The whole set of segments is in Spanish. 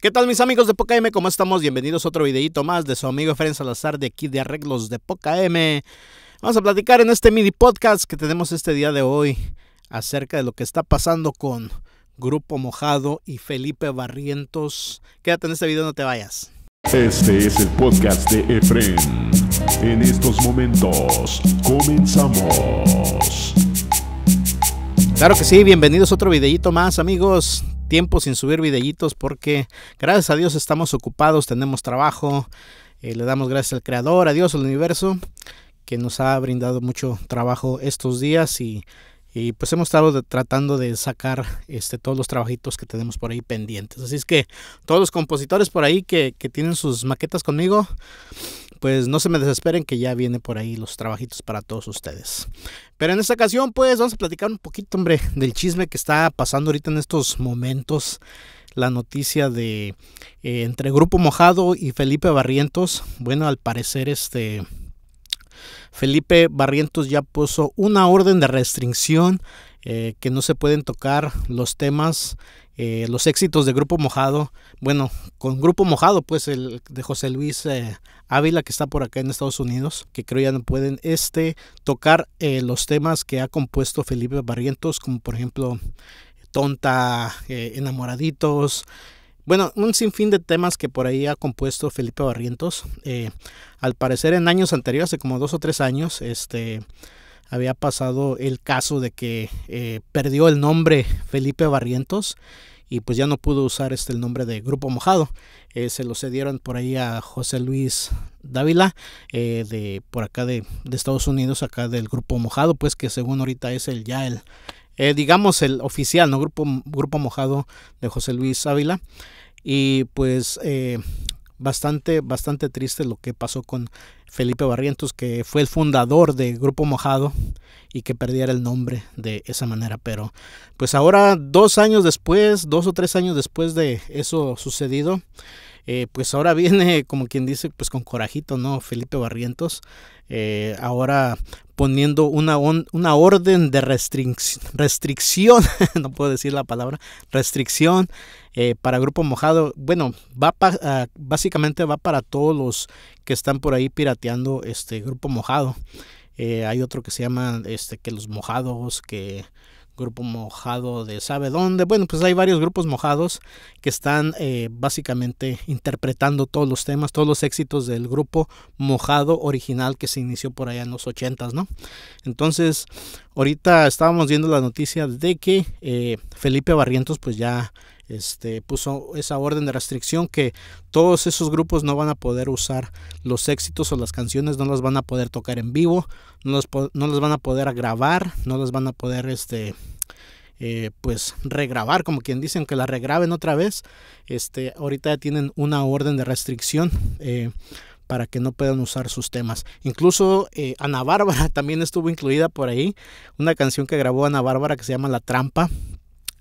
¿Qué tal mis amigos de Poca M? ¿Cómo estamos? Bienvenidos a otro videíto más de su amigo Efren Salazar de aquí de Arreglos de Poca M. Vamos a platicar en este mini podcast que tenemos este día de hoy acerca de lo que está pasando con Grupo Mojado y Felipe Barrientos. Quédate en este video, no te vayas. Este es el podcast de Efren. En estos momentos comenzamos. Claro que sí, bienvenidos a otro videíto más amigos tiempo sin subir videitos porque gracias a Dios estamos ocupados, tenemos trabajo, eh, le damos gracias al Creador, a Dios, al universo, que nos ha brindado mucho trabajo estos días y, pues hemos estado tratando de sacar este, todos los trabajitos que tenemos por ahí pendientes. Así es que todos los compositores por ahí que, que tienen sus maquetas conmigo, pues no se me desesperen que ya viene por ahí los trabajitos para todos ustedes. Pero en esta ocasión pues vamos a platicar un poquito, hombre, del chisme que está pasando ahorita en estos momentos. La noticia de eh, entre Grupo Mojado y Felipe Barrientos. Bueno, al parecer este... Felipe Barrientos ya puso una orden de restricción eh, que no se pueden tocar los temas, eh, los éxitos de Grupo Mojado. Bueno, con Grupo Mojado, pues el de José Luis eh, Ávila, que está por acá en Estados Unidos, que creo ya no pueden este, tocar los temas que ha compuesto Felipe Barrientos, como por ejemplo Tonta, Enamoraditos. Bueno, un sinfín de temas que por ahí ha compuesto Felipe Barrientos. al parecer en años anteriores, hace como dos o tres años, este, había pasado el caso de que eh, perdió el nombre Felipe Barrientos y pues ya no pudo usar este el nombre de Grupo Mojado. Eh, se lo cedieron por ahí a José Luis Dávila, eh, de por acá de, Estados Unidos, acá del Grupo Mojado, pues que según ahorita es el ya el, digamos, el oficial, ¿no? Grupo, Grupo Mojado de José Luis Ávila. Y pues bastante, bastante triste lo que pasó con Felipe Barrientos, que fue el fundador de Grupo Mojado y que perdiera el nombre de esa manera. Pero pues ahora, dos años después, dos o tres años después de eso sucedido, eh, pues ahora viene, como quien dice, pues con corajito, ¿no? Felipe Barrientos, eh, ahora poniendo una, una orden de restricción, restricción, no puedo decir la palabra, restricción eh, para Grupo Mojado, bueno, va ah, básicamente va para todos los que están por ahí pirateando este Grupo Mojado. Eh, hay otro que se llama este que los mojados, que grupo mojado de sabe dónde. Bueno, pues hay varios grupos mojados que están eh, básicamente interpretando todos los temas, todos los éxitos del grupo mojado original que se inició por allá en los ochentas, ¿no? Entonces, ahorita estábamos viendo la noticia de que Felipe Barrientos pues ya este, puso esa orden de restricción que todos esos grupos no van a poder usar los éxitos o las canciones, no las van a poder tocar en vivo, no las, van a poder grabar, no las van a poder este, eh, pues regrabar, como quien dicen, que la regraben otra vez. Este, ahorita ya tienen una orden de restricción. Eh, para que no puedan usar sus temas. Incluso eh, Ana Bárbara también estuvo incluida por ahí. Una canción que grabó Ana Bárbara que se llama La Trampa,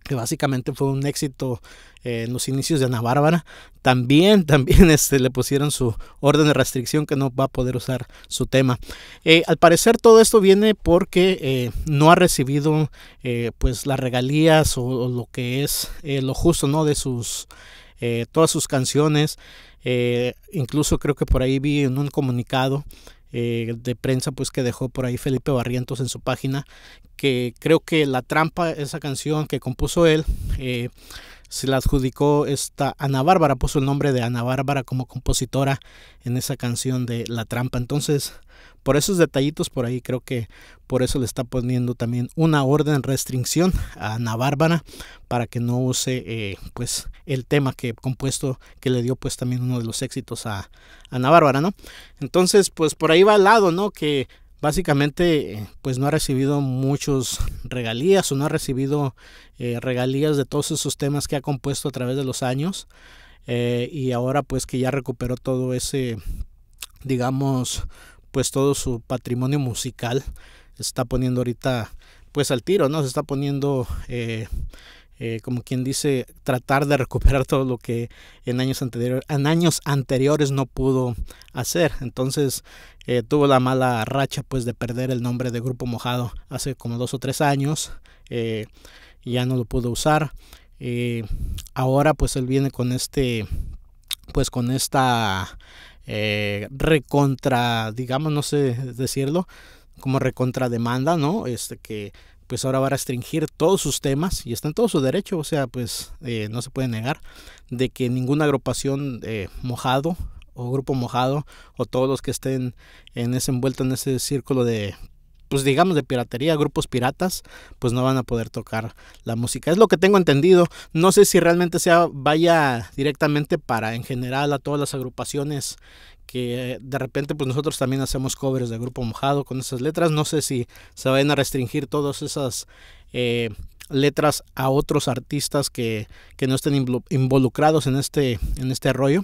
que básicamente fue un éxito eh, en los inicios de Ana Bárbara. También, también este, le pusieron su orden de restricción que no va a poder usar su tema. Eh, al parecer todo esto viene porque eh, no ha recibido pues las regalías o, lo que es lo justo ¿no? de sus todas sus canciones. incluso creo que por ahí vi en un comunicado eh, de prensa pues que dejó por ahí Felipe Barrientos en su página, que creo que la trampa, esa canción que compuso él, eh, se la adjudicó esta Ana Bárbara, puso el nombre de Ana Bárbara como compositora en esa canción de La Trampa. Entonces, por esos detallitos por ahí, creo que por eso le está poniendo también una orden restricción a Ana Bárbara para que no use eh, pues el tema que compuesto que le dio pues también uno de los éxitos a, a Ana Bárbara, ¿no? Entonces, pues por ahí va al lado, ¿no? Que básicamente pues no ha recibido muchos regalías o no ha recibido eh, regalías de todos esos temas que ha compuesto a través de los años eh, y ahora pues que ya recuperó todo ese digamos pues todo su patrimonio musical se está poniendo ahorita pues al tiro no se está poniendo eh, eh, como quien dice, tratar de recuperar todo lo que en años, anteriores, en años anteriores no pudo hacer. Entonces eh, tuvo la mala racha pues de perder el nombre de Grupo Mojado hace como dos o tres años. Eh, ya no lo pudo usar. ahora pues él viene con este, pues con esta recontra, digamos, no sé decirlo, como recontra demanda, ¿no? Este que pues ahora va a restringir todos sus temas y está en todo su derecho, o sea, pues eh, no se puede negar de que ninguna agrupación eh, mojado o grupo mojado o todos los que estén en ese envuelto en ese círculo de pues digamos de piratería, grupos piratas, pues no van a poder tocar la música. Es lo que tengo entendido. No sé si realmente sea vaya directamente para en general a todas las agrupaciones que eh, de repente pues nosotros también hacemos covers de grupo mojado con esas letras. No sé si se vayan a restringir todas esas eh, letras a otros artistas que, no estén involucrados en este, en este rollo.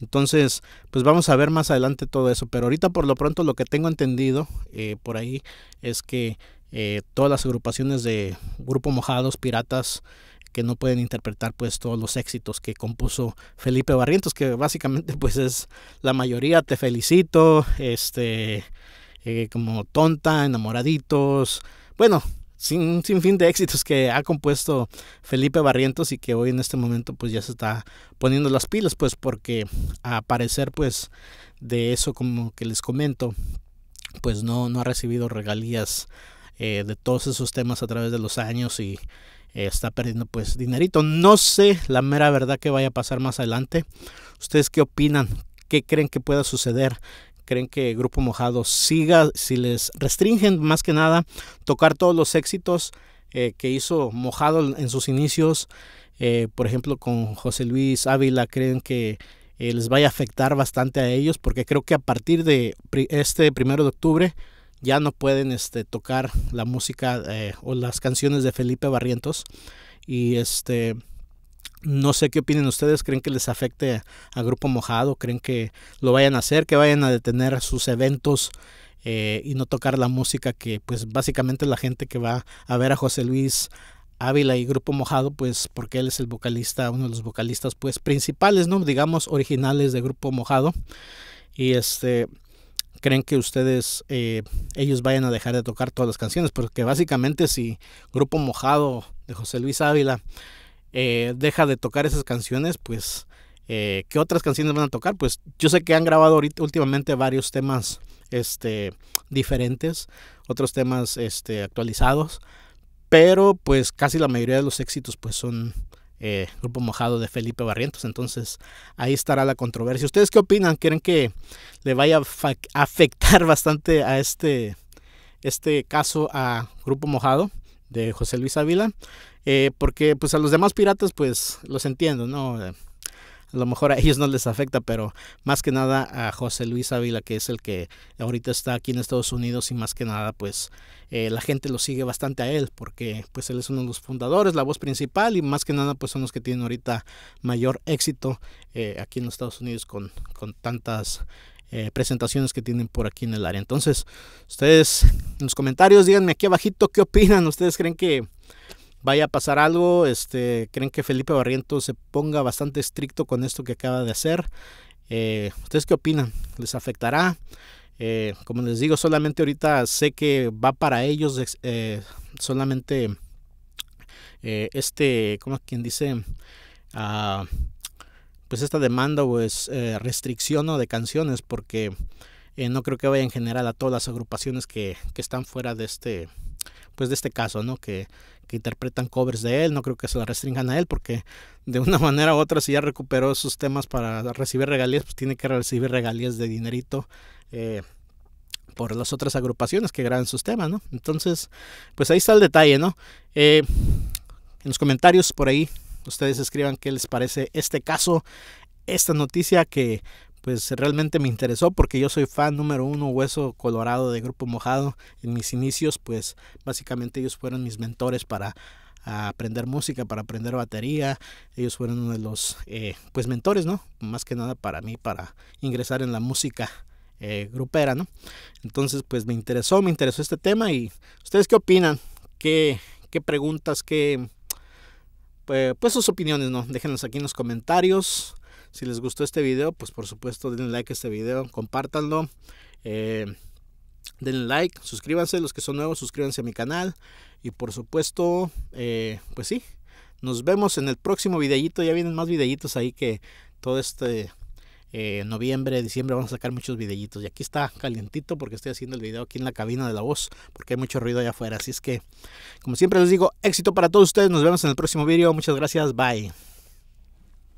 Entonces, pues vamos a ver más adelante todo eso. Pero ahorita por lo pronto lo que tengo entendido eh, por ahí es que todas las agrupaciones de grupo mojados, piratas, que no pueden interpretar pues todos los éxitos que compuso Felipe Barrientos, que básicamente pues es la mayoría, te felicito, este, eh, como tonta, enamoraditos, bueno, sin, sin, fin de éxitos que ha compuesto Felipe Barrientos y que hoy en este momento pues ya se está poniendo las pilas pues porque a parecer pues de eso como que les comento pues no, no ha recibido regalías eh, de todos esos temas a través de los años y eh, está perdiendo pues dinerito. No sé la mera verdad que vaya a pasar más adelante. ¿Ustedes qué opinan? ¿Qué creen que pueda suceder? ¿Creen que Grupo Mojado siga, si les restringen más que nada, tocar todos los éxitos eh, que hizo Mojado en sus inicios? Eh, por ejemplo, con José Luis Ávila, ¿creen que les vaya a afectar bastante a ellos? Porque creo que a partir de este primero de octubre ya no pueden este, tocar la música eh, o las canciones de Felipe Barrientos. Y este, no sé qué opinan ustedes, creen que les afecte a Grupo Mojado, creen que lo vayan a hacer, que vayan a detener sus eventos eh, y no tocar la música que pues básicamente la gente que va a ver a José Luis Ávila y Grupo Mojado, pues porque él es el vocalista, uno de los vocalistas pues principales, ¿no? Digamos originales de Grupo Mojado. Y este creen que ustedes, eh, ellos vayan a dejar de tocar todas las canciones, porque básicamente si Grupo Mojado de José Luis Ávila eh, deja de tocar esas canciones, pues, eh, ¿qué otras canciones van a tocar? Pues yo sé que han grabado ahorita, últimamente varios temas este, diferentes, otros temas este, actualizados, pero pues casi la mayoría de los éxitos pues son eh, Grupo Mojado de Felipe Barrientos. Entonces ahí estará la controversia. ¿Ustedes qué opinan? ¿Creen que le vaya a afectar bastante a este, este caso a Grupo Mojado de José Luis Ávila? Eh, porque pues a los demás piratas pues los entiendo, ¿no? a lo mejor a ellos no les afecta, pero más que nada a José Luis Ávila, que es el que ahorita está aquí en Estados Unidos y más que nada pues eh, la gente lo sigue bastante a él, porque pues él es uno de los fundadores, la voz principal y más que nada pues son los que tienen ahorita mayor éxito eh, aquí en los Estados Unidos con, con tantas... Eh, presentaciones que tienen por aquí en el área. Entonces, ustedes en los comentarios díganme aquí abajito qué opinan. ¿Ustedes creen que vaya a pasar algo. Este, ¿Creen que Felipe Barriento se ponga bastante estricto con esto que acaba de hacer? Eh, ¿Ustedes qué opinan? ¿Les afectará? Eh, como les digo, solamente ahorita sé que va para ellos eh, solamente este, como quien dice? Ah, pues esta demanda o es pues, restricción o de canciones porque no creo que vaya en general a todas las agrupaciones que están fuera de este, pues de este caso, ¿no? Que, que interpretan covers de él, no creo que se la restringan a él porque de una manera u otra si ya recuperó sus temas para recibir regalías, pues tiene que recibir regalías de dinerito. Eh, por las otras agrupaciones que graban sus temas, ¿no? Entonces, pues ahí está el detalle, ¿no? Eh, en los comentarios por ahí, ustedes escriban qué les parece este caso, esta noticia que pues realmente me interesó porque yo soy fan número uno, hueso colorado de Grupo Mojado. En mis inicios, pues básicamente ellos fueron mis mentores para aprender música, para aprender batería. Ellos fueron uno de los eh, pues mentores, ¿no? Más que nada para mí, para ingresar en la música eh, grupera, ¿no? Entonces, pues me interesó, me interesó este tema y ¿ustedes qué opinan? ¿Qué, qué preguntas? ¿Qué... Pues, pues sus opiniones, ¿no? déjenlos aquí en los comentarios. Si les gustó este video, pues por supuesto denle like a este video, compártanlo. Eh, denle like, suscríbanse, los que son nuevos, suscríbanse a mi canal. Y por supuesto, eh, pues sí, nos vemos en el próximo videíto. Ya vienen más videitos ahí que todo este eh, noviembre, diciembre vamos a sacar muchos videitos. Y aquí está calientito porque estoy haciendo el video aquí en la cabina de la voz porque hay mucho ruido allá afuera. Así es que, como siempre les digo, éxito para todos ustedes. Nos vemos en el próximo video. Muchas gracias. Bye.